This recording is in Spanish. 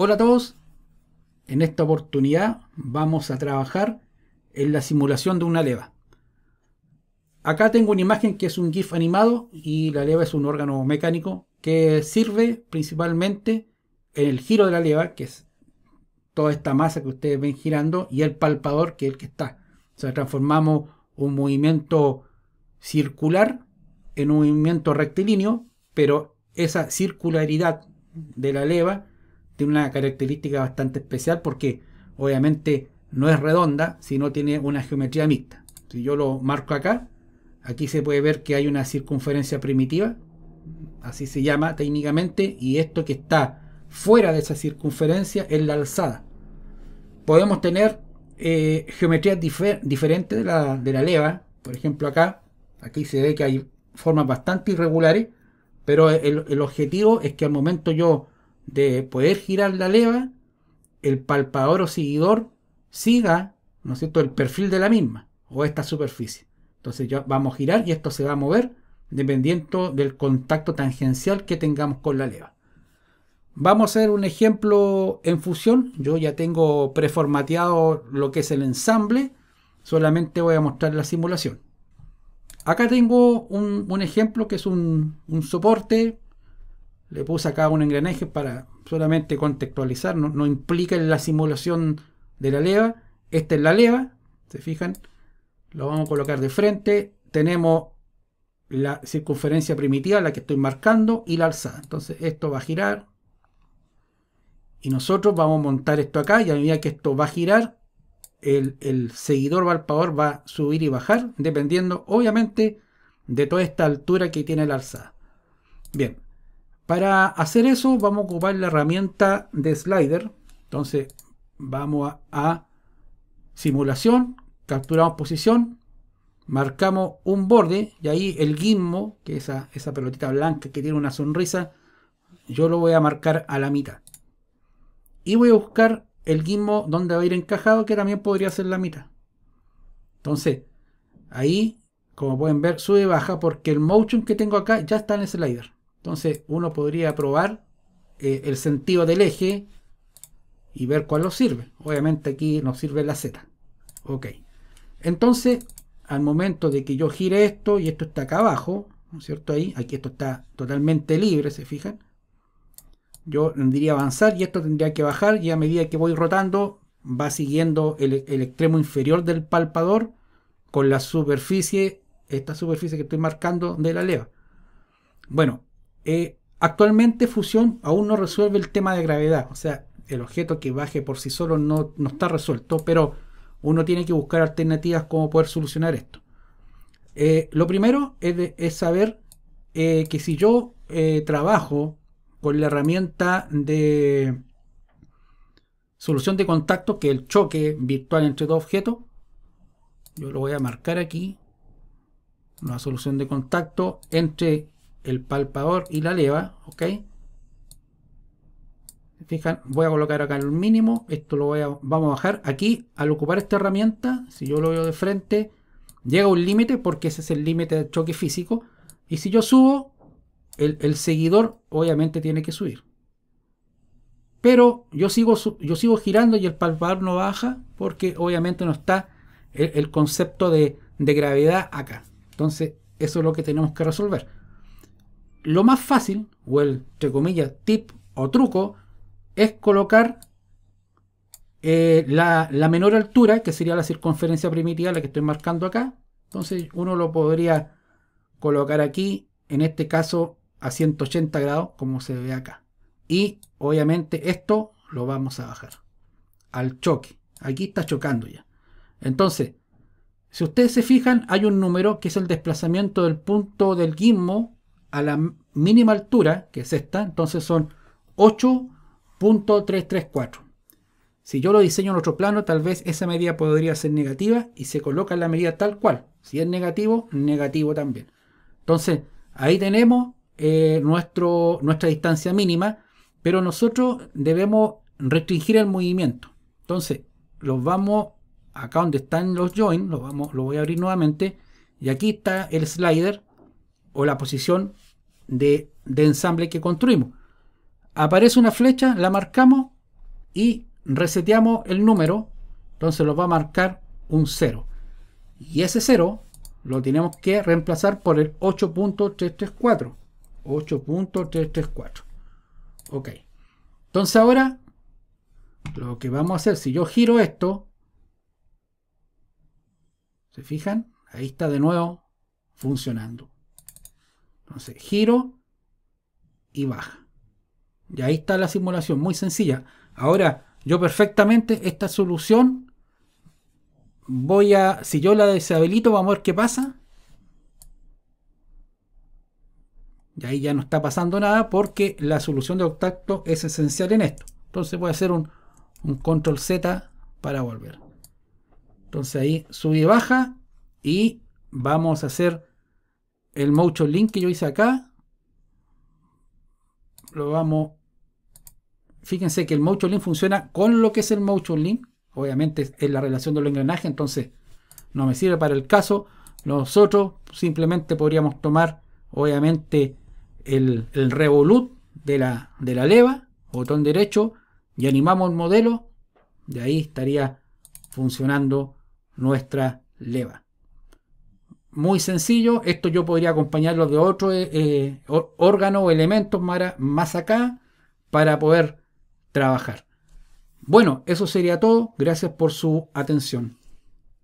Hola a todos, en esta oportunidad vamos a trabajar en la simulación de una leva. Acá tengo una imagen que es un GIF animado y la leva es un órgano mecánico que sirve principalmente en el giro de la leva, que es toda esta masa que ustedes ven girando, y el palpador que es el que está. O sea, transformamos un movimiento circular en un movimiento rectilíneo, pero esa circularidad de la leva tiene una característica bastante especial porque obviamente no es redonda, sino tiene una geometría mixta. Si yo lo marco acá, aquí se puede ver que hay una circunferencia primitiva, así se llama técnicamente, y esto que está fuera de esa circunferencia es la alzada. Podemos tener eh, geometrías diferentes de la, de la leva, por ejemplo acá, aquí se ve que hay formas bastante irregulares, pero el objetivo es que al momento yo de poder girar la leva, el palpador o seguidor siga, ¿no cierto?, el perfil de la misma o esta superficie. Entonces ya vamos a girar y esto se va a mover dependiendo del contacto tangencial que tengamos con la leva. Vamos a hacer un ejemplo en fusión. Yo ya tengo preformateado lo que es el ensamble. Solamente voy a mostrar la simulación. Acá tengo un, ejemplo que es un, un soporte le puse acá un engranaje para solamente contextualizar, no, implica en la simulación de la leva, esta es la leva, se fijan, lo vamos a colocar de frente, tenemos la circunferencia primitiva, la que estoy marcando, y la alzada. Entonces esto va a girar, y nosotros vamos a montar esto acá, y a medida que esto va a girar, el, el seguidor valpador va a subir y bajar, dependiendo obviamente de toda esta altura que tiene la alzada. Bien, para hacer eso vamos a ocupar la herramienta de slider. Entonces vamos a, simulación, capturamos posición, marcamos un borde y ahí el gizmo, que es esa, esa pelotita blanca que tiene una sonrisa, yo lo voy a marcar a la mitad. Y voy a buscar el gizmo donde va a ir encajado, que también podría ser la mitad. Entonces, ahí, como pueden ver, sube y baja porque el motion que tengo acá ya está en el slider. Entonces uno podría probar eh, el sentido del eje y ver cuál nos sirve. Obviamente aquí nos sirve la Z. Ok. Entonces, al momento de que yo gire esto y esto está acá abajo, ¿no es cierto? Ahí, aquí esto está totalmente libre, ¿se fijan? Yo tendría avanzar y esto tendría que bajar y a medida que voy rotando va siguiendo el, el extremo inferior del palpador con la superficie, esta superficie que estoy marcando de la leva. Bueno, eh, actualmente fusión aún no resuelve el tema de gravedad, o sea, el objeto que baje por sí solo no, está resuelto, pero uno tiene que buscar alternativas como poder solucionar esto. Eh, lo primero es, saber eh, que si yo trabajo con la herramienta de solución de contacto, que es el choque virtual entre dos objetos, yo lo voy a marcar aquí, una solución de contacto entre el palpador y la leva, ¿ok? Fijan, voy a colocar acá el mínimo, esto lo voy a, vamos a bajar. Aquí, al ocupar esta herramienta, si yo lo veo de frente, llega un límite porque ese es el límite de choque físico. Y si yo subo, el, el, seguidor obviamente tiene que subir. Pero yo sigo, yo sigo girando y el palpador no baja porque obviamente no está el, el concepto de, de gravedad acá. Entonces, eso es lo que tenemos que resolver lo más fácil, o el, entre comillas, tip o truco, es colocar eh, la, menor altura, que sería la circunferencia primitiva, la que estoy marcando acá. Entonces uno lo podría colocar aquí, en este caso a 180 grados, como se ve acá. Y obviamente esto lo vamos a bajar al choque. Aquí está chocando ya. Entonces, si ustedes se fijan, hay un número que es el desplazamiento del punto del gizmo a la mínima altura, que es esta, entonces son 8.334. Si yo lo diseño en otro plano, tal vez esa medida podría ser negativa y se coloca en la medida tal cual. Si es negativo, negativo también. Entonces, ahí tenemos eh, nuestro, nuestra distancia mínima, pero nosotros debemos restringir el movimiento. Entonces, los vamos acá donde están los join, los vamos, lo voy a abrir nuevamente, y aquí está el slider, o la posición de, ensamble que construimos. Aparece una flecha, la marcamos y reseteamos el número, entonces lo va a marcar un 0. Y ese 0 lo tenemos que reemplazar por el 8.334. 8.334. Ok. Entonces ahora lo que vamos a hacer, si yo giro esto, ¿se fijan? Ahí está de nuevo funcionando giro y baja. Y ahí está la simulación, muy sencilla. Ahora, yo perfectamente esta solución voy a, si yo la deshabilito, vamos a ver qué pasa. Y ahí ya no está pasando nada porque la solución de contacto es esencial en esto. Entonces voy a hacer un, un control Z para volver. Entonces ahí sube y baja y vamos a hacer el motion link que yo hice acá. Lo vamos. Fíjense que el motion link funciona con lo que es el motion link. Obviamente es la relación de engranaje, entonces no me sirve para el caso. Nosotros simplemente podríamos tomar, obviamente, el, el revolut de la, de la leva, botón derecho, y animamos el modelo. De ahí estaría funcionando nuestra leva muy sencillo. Esto yo podría acompañarlo de otro eh, eh, órgano o elementos más acá para poder trabajar. Bueno, eso sería todo. Gracias por su atención.